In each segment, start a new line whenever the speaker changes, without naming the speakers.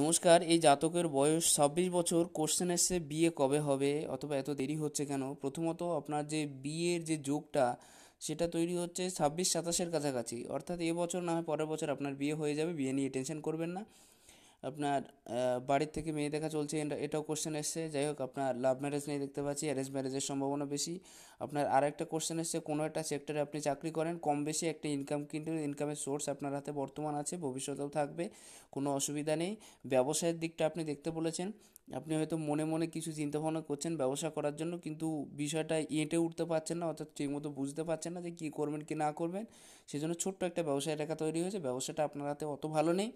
নমস্কার এই জাতকের বয়স ছাব্বিশ বছর কোশ্চেন এসছে বিয়ে কবে হবে অথবা এত দেরি হচ্ছে কেন প্রথমত আপনার যে বিয়ের যে যোগটা সেটা তৈরি হচ্ছে ছাব্বিশ সাতাশের কাছাকাছি অর্থাৎ এবছর না হয় পরের বছর আপনার বিয়ে হয়ে যাবে বিয়ে নিয়ে টেনশন করবেন না আপনার বাড়ির থেকে মেয়ে দেখা চলছে এটাও কোশ্চেন এসছে যাই হোক আপনার লাভ ম্যারেজ নেই দেখতে পাচ্ছি অ্যারেঞ্জ ম্যারেজের সম্ভাবনা বেশি আপনার আর একটা কোশ্চেন এসছে কোনো একটা সেক্টরে আপনি চাকরি করেন কম বেশি একটা ইনকাম কিন্তু ইনকামের সোর্স আপনার হাতে বর্তমান আছে ভবিষ্যতেও থাকবে কোনো অসুবিধা নেই ব্যবসায়ের দিকটা আপনি দেখতে বলেছেন আপনি হয়তো মনে মনে কিছু চিন্তাভাবনা করছেন ব্যবসা করার জন্য কিন্তু বিষয়টা এঁটে উঠতে পারছেন না অর্থাৎ ঠিকমতো বুঝতে পারছেন না যে কী করবেন কি না করবেন সেজন্য ছোট্ট একটা ব্যবসায় রেখা তৈরি হয়েছে ব্যবসাটা আপনার হাতে অত ভালো নেই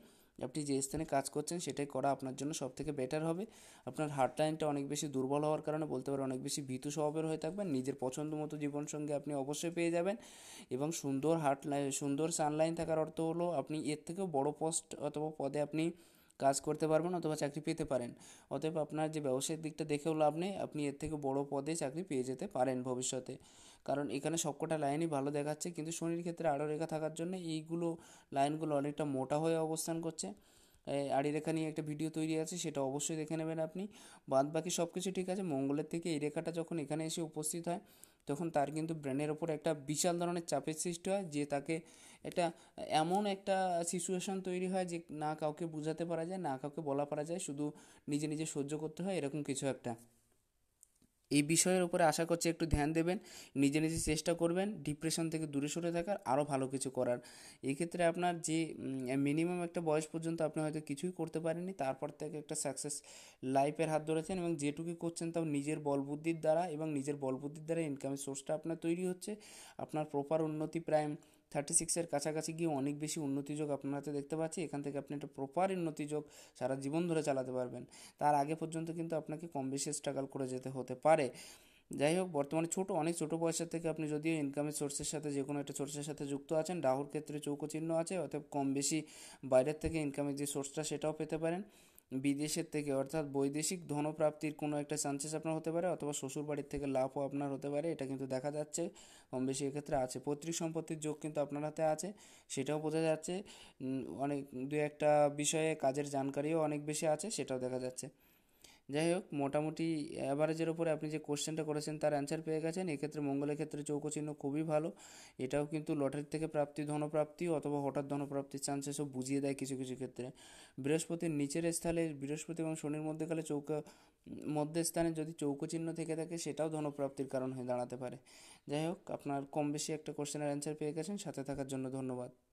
আপনি যে স্থানে কাজ করছেন সেটাই করা আপনার জন্য সবথেকে বেটার হবে আপনার হার্ট লাইনটা অনেক বেশি দুর্বল হওয়ার কারণে বলতে পারেন অনেক বেশি ভীতু স্বভাবের হয়ে থাকবেন নিজের পছন্দ মতো জীবনসঙ্গী আপনি অবশ্যই পেয়ে যাবেন এবং সুন্দর হার্ট লাইন সুন্দর সানলাইন থাকার অর্থ হলো আপনি এর থেকেও বড় পোস্ট অথবা পদে আপনি কাজ করতে পারবেন অথবা চাকরি পেতে পারেন অতএব আপনার যে ব্যবসায়িক দিকটা দেখেও লাভ নেই আপনি এর থেকে বড় পদে চাকরি পেয়ে যেতে পারেন ভবিষ্যতে কারণ এখানে সবকটা লাইনই ভালো দেখাচ্ছে কিন্তু শনির ক্ষেত্রে আড়ো রেখা থাকার জন্য এইগুলো লাইনগুলো অনেকটা মোটা হয়ে অবস্থান করছে আড়ি রেখা নিয়ে একটা ভিডিও তৈরি আছে সেটা অবশ্যই দেখে নেবেন আপনি বাদ বাকি সব কিছু ঠিক আছে মঙ্গলের থেকে এই রেখাটা যখন এখানে এসে উপস্থিত হয় তখন তার কিন্তু ব্রেনের ওপর একটা বিশাল ধরনের চাপের সৃষ্টি হয় যে তাকে একটা এমন একটা সিচুয়েশন তৈরি হয় যে না কাউকে বোঝাতে পারা যায় না কাউকে বলা পারা যায় শুধু নিজে নিজে সহ্য করতে হয় এরকম কিছু একটা এই বিষয়ের উপরে আশা করছি একটু ধ্যান দেবেন নিজে নিজে চেষ্টা করবেন ডিপ্রেশন থেকে দূরে সরে থাকার আরও ভালো কিছু করার এক্ষেত্রে আপনার যে মিনিমাম একটা বয়স পর্যন্ত আপনি হয়তো কিছুই করতে পারেননি তারপর থেকে একটা সাকসেস লাইফের হাত ধরেছেন এবং যেটুকু করছেন তাও নিজের বলবুদ্ধির দ্বারা এবং নিজের বলবুদ্ধির দ্বারা ইনকামের সোর্সটা আপনার তৈরি হচ্ছে আপনার প্রপার উন্নতি প্রায় থার্টি সিক্সের কাছাকাছি গিয়ে অনেক বেশি উন্নতি যোগ আপনার হাতে দেখতে পাচ্ছি এখান থেকে আপনি একটা প্রপার উন্নতি যোগ সারা জীবন ধরে চালাতে পারবেন তার আগে পর্যন্ত কিন্তু আপনাকে কম বেশি স্ট্রাগল করে যেতে হতে পারে যাই হোক বর্তমানে ছোটো অনেক ছোট পয়সা থেকে আপনি যদিও ইনকামের সোর্সের সাথে যে কোনো একটা সোর্সের সাথে যুক্ত আছেন ডাহুর ক্ষেত্রে চৌকো চিহ্ন আছে অতএব কম বেশি বাইরের থেকে ইনকামের যে সোর্সটা সেটাও পেতে পারেন বিদেশের থেকে অর্থাৎ বৈদেশিক ধনপ্রাপ্তির কোনো একটা চান্সেস আপনার হতে পারে অথবা শ্বশুর বাড়ির থেকে লাভও আপনার হতে পারে এটা কিন্তু দেখা যাচ্ছে কম বেশি এক্ষেত্রে আছে পৈতৃক সম্পত্তির যোগ কিন্তু আপনার হাতে আছে সেটাও বোঝা যাচ্ছে অনেক দু একটা বিষয়ে কাজের জানকারিও অনেক বেশি আছে সেটাও দেখা যাচ্ছে যাই হোক মোটামুটি অ্যাভারেজের ওপরে আপনি যে কোশ্চেনটা করেছেন তার অ্যান্সার পেয়ে গেছেন এক্ষেত্রে মঙ্গলের ক্ষেত্রে চৌকো চিহ্ন খুবই ভালো এটাও কিন্তু লটারির থেকে প্রাপ্তি ধনপ্রাপ্তি অথবা হঠাৎ ধনপ্রাপ্তির চান্সেসও বুঝিয়ে দেয় কিছু কিছু ক্ষেত্রে বৃহস্পতির নিচের স্থলে বৃহস্পতি এবং শনির মধ্যেকালে চৌকা মধ্যে স্থানে যদি চৌকো চিহ্ন থেকে থাকে সেটাও ধনপ্রাপ্তির কারণ হয়ে দাঁড়াতে পারে যাই হোক আপনার কম বেশি একটা কোশ্চেনের অ্যান্সার পেয়ে গেছেন সাথে থাকার জন্য ধন্যবাদ